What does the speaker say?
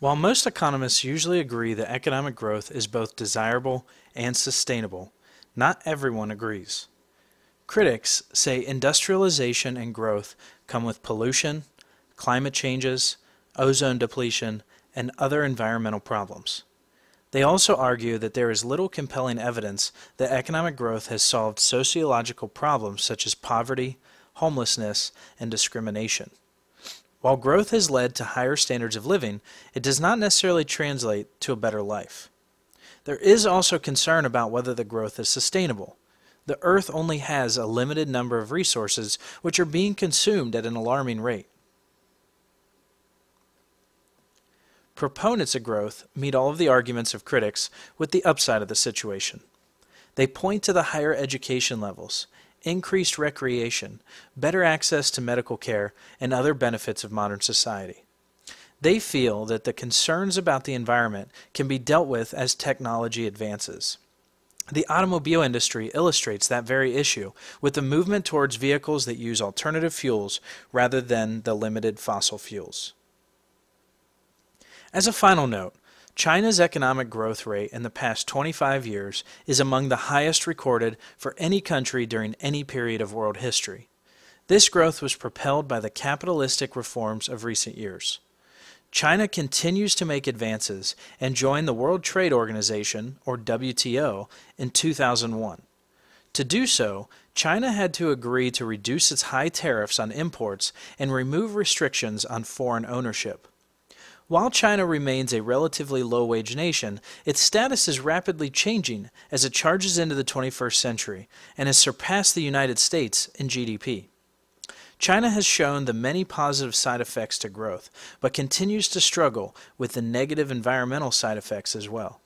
While most economists usually agree that economic growth is both desirable and sustainable, not everyone agrees. Critics say industrialization and growth come with pollution, climate changes, ozone depletion, and other environmental problems. They also argue that there is little compelling evidence that economic growth has solved sociological problems such as poverty, homelessness, and discrimination. While growth has led to higher standards of living, it does not necessarily translate to a better life. There is also concern about whether the growth is sustainable. The Earth only has a limited number of resources which are being consumed at an alarming rate. Proponents of growth meet all of the arguments of critics with the upside of the situation. They point to the higher education levels increased recreation, better access to medical care, and other benefits of modern society. They feel that the concerns about the environment can be dealt with as technology advances. The automobile industry illustrates that very issue with the movement towards vehicles that use alternative fuels rather than the limited fossil fuels. As a final note, China's economic growth rate in the past 25 years is among the highest recorded for any country during any period of world history. This growth was propelled by the capitalistic reforms of recent years. China continues to make advances and joined the World Trade Organization, or WTO, in 2001. To do so, China had to agree to reduce its high tariffs on imports and remove restrictions on foreign ownership. While China remains a relatively low wage nation, its status is rapidly changing as it charges into the 21st century and has surpassed the United States in GDP. China has shown the many positive side effects to growth, but continues to struggle with the negative environmental side effects as well.